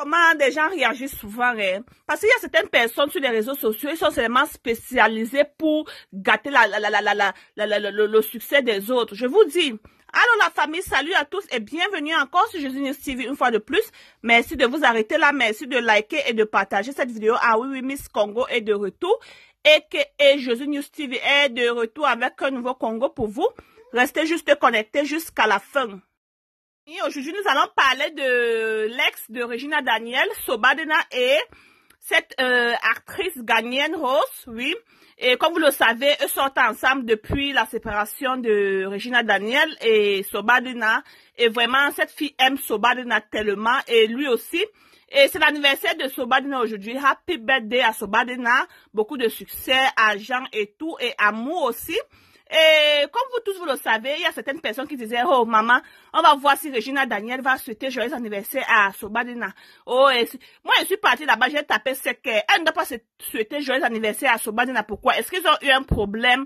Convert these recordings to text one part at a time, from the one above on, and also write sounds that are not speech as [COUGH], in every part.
comment des gens réagissent souvent. Hein. Parce qu'il y a certaines personnes sur les réseaux sociaux, ils sont seulement spécialisés pour gâter la, la, la, le, le, succès des autres. Je vous dis, alors la famille, salut à tous et bienvenue encore sur Jésus TV une fois de plus. Merci de vous arrêter là, merci de liker et de partager cette vidéo. Ah oui, oui, Miss Congo est de retour. Et que et Jésus News TV est de retour avec un nouveau Congo pour vous. Restez juste connectés jusqu'à la fin aujourd'hui, nous allons parler de l'ex de Regina Daniel, Sobadena, et cette euh, actrice ghanéenne Rose, oui. Et comme vous le savez, eux sortent ensemble depuis la séparation de Regina Daniel et Sobadena. Et vraiment, cette fille aime Sobadena tellement, et lui aussi. Et c'est l'anniversaire de Sobadena aujourd'hui. Happy birthday à Sobadena. Beaucoup de succès, argent et tout, et amour aussi. Et comme vous tous vous le savez, il y a certaines personnes qui disaient, oh maman, on va voir si Regina Daniel va souhaiter joyeux anniversaire à Sobadina. Oh, et moi je suis partie là-bas, j'ai tapé sec. Euh, elle ne doit pas souhaiter joyeux anniversaire à Sobadina. Pourquoi Est-ce qu'ils ont eu un problème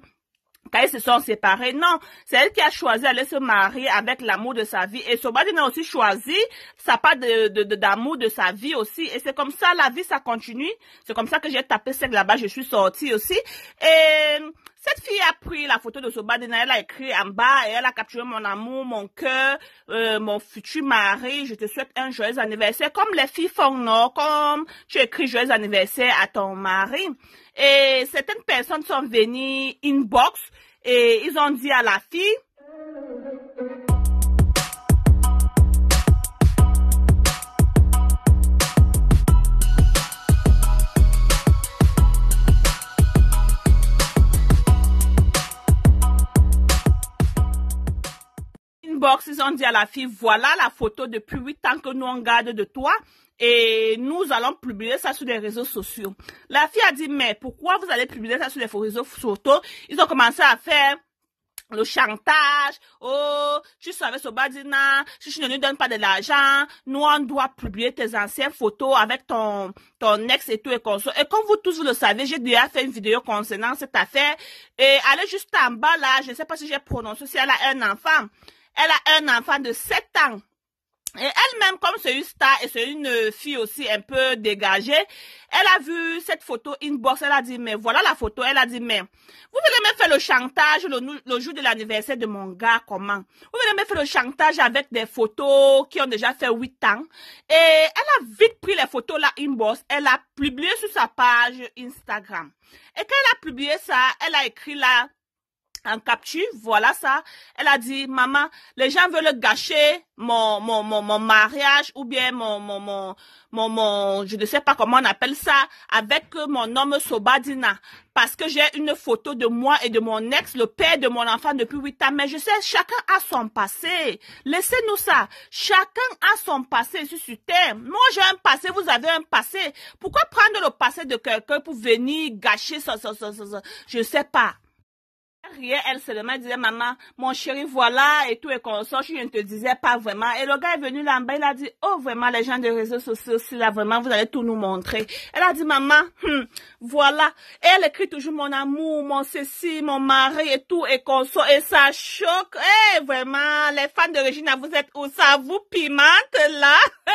quand ils se sont séparés. Non, c'est elle qui a choisi d'aller se marier avec l'amour de sa vie. Et Sobadina a aussi choisi sa part de, d'amour de, sa vie aussi. Et c'est comme ça, la vie, ça continue. C'est comme ça que j'ai tapé sec là-bas, je suis sortie aussi. Et cette fille a pris la photo de ce badin, elle a écrit en bas elle a capturé mon amour, mon cœur, euh, mon futur mari. Je te souhaite un joyeux anniversaire, comme les filles font, non, comme tu écris joyeux anniversaire à ton mari. Et certaines personnes sont venues inbox et ils ont dit à la fille, ils ont dit à la fille, voilà la photo depuis huit ans que nous on garde de toi et nous allons publier ça sur les réseaux sociaux. La fille a dit, mais pourquoi vous allez publier ça sur les réseaux sociaux? Ils ont commencé à faire le chantage, oh, tu savais ce badina, si tu ne nous donnes pas de l'argent, nous, on doit publier tes anciennes photos avec ton, ton ex et tout et Et comme vous tous vous le savez, j'ai déjà fait une vidéo concernant cette affaire. Et allez juste en bas là, je ne sais pas si j'ai prononcé, si elle a un enfant. Elle a un enfant de 7 ans. Et elle-même, comme c'est une star et c'est une euh, fille aussi un peu dégagée, elle a vu cette photo inbox, elle a dit, mais voilà la photo, elle a dit, mais vous venez me faire le chantage le, jour de l'anniversaire de mon gars, comment Vous venez me faire le chantage avec des photos qui ont déjà fait 8 ans. Et elle a vite pris les photos, là inbox, elle a publié sur sa page Instagram. Et quand elle a publié ça, elle a écrit là, en capture, voilà ça. Elle a dit, maman, les gens veulent gâcher mon, mon, mon, mon mariage ou bien mon, mon, mon, mon, mon, je ne sais pas comment on appelle ça, avec mon homme Sobadina. Parce que j'ai une photo de moi et de mon ex, le père de mon enfant depuis huit ans. Mais je sais, chacun a son passé. Laissez-nous ça. Chacun a son passé sur ce Moi, j'ai un passé, vous avez un passé. Pourquoi prendre le passé de quelqu'un pour venir gâcher ça, ça, ça, ça, ça? Je sais pas riait, elle seulement disait, maman, mon chéri, voilà, et tout, et qu'on sort, je ne te disais pas vraiment. Et le gars est venu là-bas, il a dit, oh, vraiment, les gens des réseaux sociaux, si là, vraiment, vous allez tout nous montrer. Elle a dit, maman, hum, voilà. Et elle écrit toujours mon amour, mon ceci, mon mari, et tout, et qu'on sort, et ça choque. Eh, vraiment, les fans de Regina, vous êtes où ça vous pimente, là? [LAUGHS]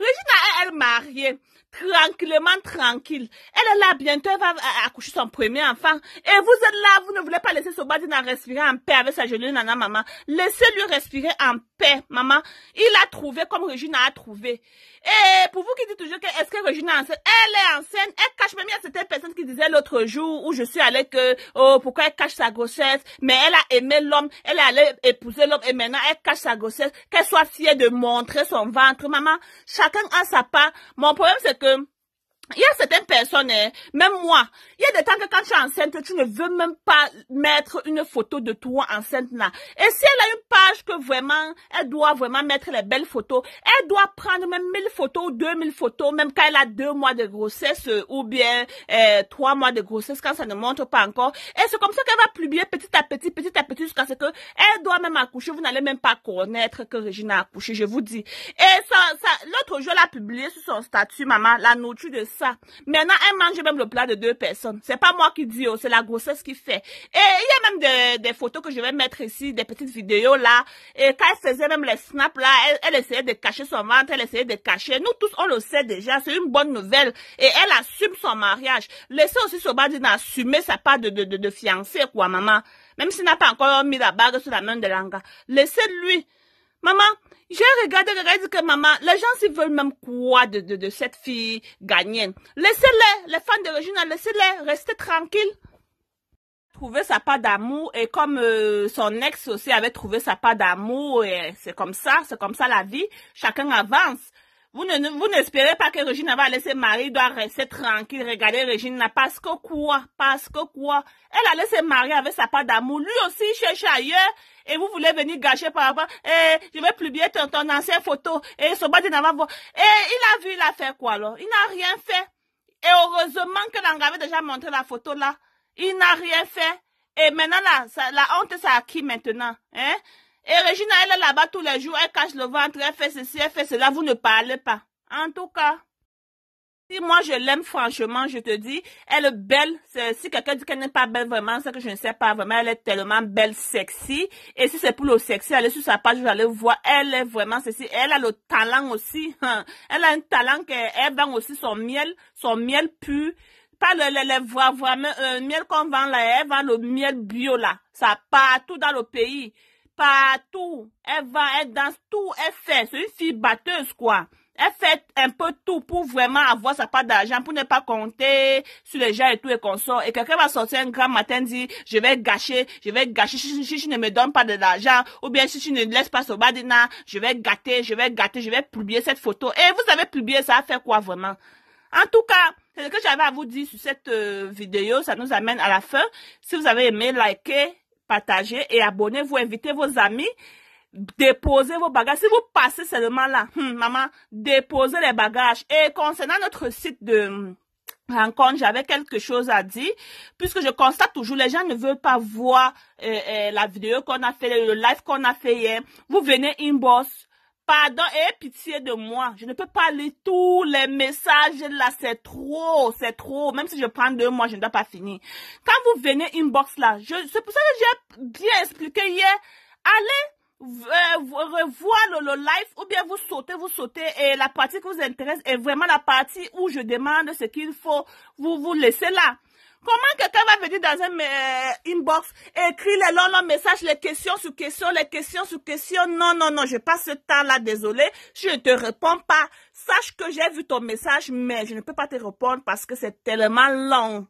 Regina, elle, elle mariée tranquillement tranquille. Elle est là, bientôt elle va euh, accoucher son premier enfant. Et vous êtes là, vous ne voulez pas laisser ce à respirer en paix avec sa jolie nana maman. Laissez-lui respirer en paix, maman. Il a trouvé comme Regina a trouvé. Et pour vous qui dites toujours que est-ce que Regina est enceinte, elle est enceinte, elle cache même, il y a qui disait l'autre jour où je suis allée que, oh, pourquoi elle cache sa grossesse, mais elle a aimé l'homme, elle est allée épouser l'homme et maintenant elle cache sa grossesse, qu'elle soit fière de montrer son ventre. Maman, chacun a sa part. Mon problème c'est que, il y a certaines personnes, hein, même moi, il y a des temps que quand tu es enceinte, tu ne veux même pas mettre une photo de toi enceinte là. Et si elle a une page que vraiment, elle doit vraiment mettre les belles photos, elle doit prendre même 1000 photos, 2000 photos, même quand elle a deux mois de grossesse euh, ou bien euh, trois mois de grossesse, quand ça ne montre pas encore. Et c'est comme ça qu'elle va publier petit à petit, petit à petit, jusqu'à ce que elle doit même accoucher. Vous n'allez même pas connaître que Regina a accouché, je vous dis. Et ça, ça l'autre jour, elle a publié sur son statut, maman, la nourriture de Maintenant, elle mange même le plat de deux personnes. C'est pas moi qui dis, oh, c'est la grossesse qui fait. Et il y a même des, photos que je vais mettre ici, des petites vidéos là. Et quand elle faisait même les snaps là, elle, essayait de cacher son ventre, elle essayait de cacher. Nous tous, on le sait déjà, c'est une bonne nouvelle. Et elle assume son mariage. Laissez aussi Sobadine assumer sa part de, de, fiancé, quoi, maman. Même s'il n'a pas encore mis la bague sur la main de Langa. Laissez-lui Maman, je regarde, regardez, que maman, les gens ils veulent même quoi de, de, cette fille gagnante. Laissez-les, les fans de Regina, laissez-les, restez tranquilles. Trouver sa part d'amour et comme euh, son ex aussi avait trouvé sa part d'amour et c'est comme ça, c'est comme ça la vie, chacun avance. Vous n'espérez ne, vous pas que Regina va laisser Marie, doit rester tranquille, regarder Régine, parce que quoi, parce que quoi, elle a laissé Marie avec sa part d'amour, lui aussi cherche ailleurs, et vous voulez venir gâcher par rapport, eh, je vais publier ton, ton ancienne photo, et eh, son n'a pas vous eh, il a vu, il a fait quoi alors? Il n'a rien fait. Et heureusement que l'anglais avait déjà montré la photo là, il n'a rien fait. Et maintenant là, la honte, c'est a qui maintenant, hein? Et Regina, elle est là-bas tous les jours, elle cache le ventre, elle fait ceci, elle fait cela, vous ne parlez pas. En tout cas, si moi je l'aime franchement, je te dis, elle est belle. si quelqu'un dit qu'elle n'est pas belle vraiment, c'est que je ne sais pas vraiment. Elle est tellement belle, sexy. Et si c'est pour le sexy, allez sur sa page, vous allez voir. Elle est vraiment sexy. Elle a le talent aussi. [LAUGHS] Elle a un talent qu'elle vend aussi son miel, son miel pur. Pas le, voir, euh, miel qu'on vend là, elle vend le miel bio là. Ça part tout dans le pays partout. Elle va, elle danse tout, elle fait. C'est une fille batteuse, quoi. Elle fait un peu tout pour vraiment avoir sa part d'argent, pour ne pas compter sur les gens et tout et qu'on Et quelqu'un va sortir un grand matin dire, je vais gâcher, je vais gâcher, si, tu ne me donnes pas de l'argent, ou bien si tu ne laisses pas ce badina, je vais gâter, je vais gâter, je vais publier cette photo. Et vous avez publié ça, fait quoi vraiment? En tout cas, c'est ce que j'avais à vous dire sur cette euh, vidéo. Ça nous amène à la fin. Si vous avez aimé, likez, partagez et abonnez-vous, invitez vos amis, déposez vos bagages. Si vous passez seulement là, hmm, maman, déposez les bagages. Et concernant notre site de rencontre, j'avais quelque chose à dire, puisque je constate toujours, les gens ne veulent pas voir euh, euh, la vidéo qu'on a fait, le live qu'on a fait hier. Vous venez inbox, pardon et pitié de moi. Je ne peux pas lire tous les messages là, c'est trop, c'est trop. Même si je prends deux mois, je ne dois pas finir. Quand vous venez inbox là, c'est pour ça que j'ai bien expliqué hier. Allez euh, revoir le, le, live ou bien vous sautez, vous sautez et la partie qui vous intéresse est vraiment la partie où je demande ce qu'il faut. Vous vous laissez là. Comment quelqu'un va venir dans un euh, inbox, écrire les longs, longs messages, les questions sur questions, les questions sur questions Non, non, non, je passe ce temps-là, désolé, je ne te réponds pas. Sache que j'ai vu ton message, mais je ne peux pas te répondre parce que c'est tellement long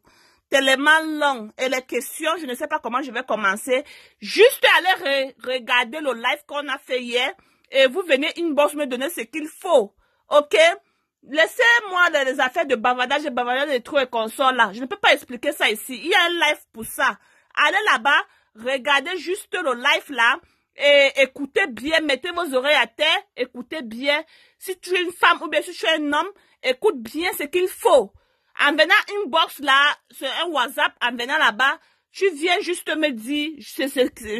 tellement long et les questions, je ne sais pas comment je vais commencer. Juste aller regarder le live qu'on a fait hier et vous venez inbox me donner ce qu'il faut. OK Laissez-moi dans les affaires de bavardage et bavardage de trous et console là. Je ne peux pas expliquer ça ici. Il y a un live pour ça. Allez là-bas, regardez juste le live là et écoutez bien, mettez vos oreilles à terre, écoutez bien. Si tu es une femme ou bien si tu es un homme, écoute bien ce qu'il faut. En venant une box là, sur un WhatsApp, en venant là-bas, tu viens juste me dire,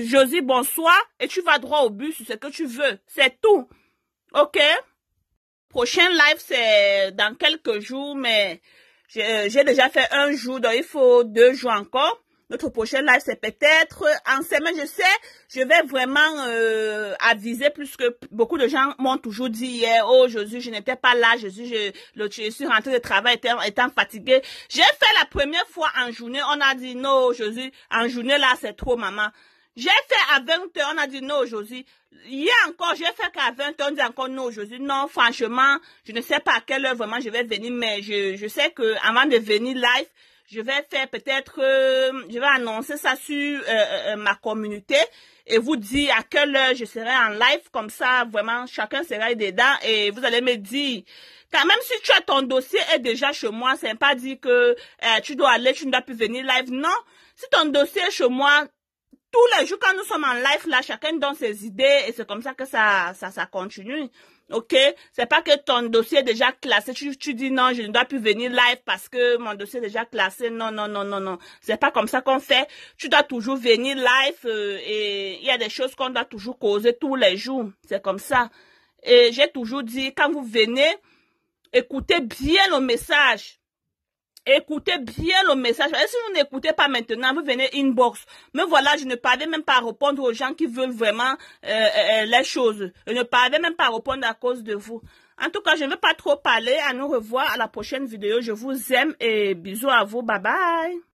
Josie, bonsoir, et tu vas droit au bus. C'est ce que tu veux. C'est tout. OK? Prochain live, c'est dans quelques jours, mais euh, j'ai déjà fait un jour, donc il faut deux jours encore. Notre prochain live, c'est peut-être en semaine. Je sais, je vais vraiment euh, aviser plus que beaucoup de gens m'ont toujours dit hier, oh Jésus, je n'étais pas là, Jésus, je, suis rentrée de travail étant, étant fatiguée. J'ai fait la première fois en journée, on a dit, non Jésus, en journée là, c'est trop, maman. J'ai fait à 20 h on a dit non aujourd'hui. a encore, j'ai fait qu'à 20 h on dit encore non aujourd'hui. Non, franchement, je ne sais pas à quelle heure vraiment je vais venir, mais je, je sais que avant de venir live, je vais faire peut-être, euh, je vais annoncer ça sur euh, euh, ma communauté et vous dire à quelle heure je serai en live. Comme ça, vraiment, chacun sera dedans et vous allez me dire. Quand même, si tu as ton dossier est déjà chez moi, c'est pas dire que tu dois aller, tu ne dois plus venir live. Non, si ton dossier est chez moi, tous les jours quand nous sommes en live là, chacun donne ses idées et c'est comme ça que ça ça ça continue. OK, c'est pas que ton dossier est déjà classé, tu, tu dis non, je ne dois plus venir live parce que mon dossier est déjà classé. Non non non non non, c'est pas comme ça qu'on fait. Tu dois toujours venir live euh, et il y a des choses qu'on doit toujours causer tous les jours. C'est comme ça. Et j'ai toujours dit quand vous venez, écoutez bien le message. Écoutez bien le message. si vous n'écoutez pas maintenant, vous venez inbox. Mais voilà, je ne parlais même pas à répondre aux gens qui veulent vraiment euh, euh, euh, les choses. Je ne parlais même pas à répondre à cause de vous. En tout cas, je ne vais pas trop parler. À nous revoir à la prochaine vidéo. Je vous aime et bisous à vous. Bye bye.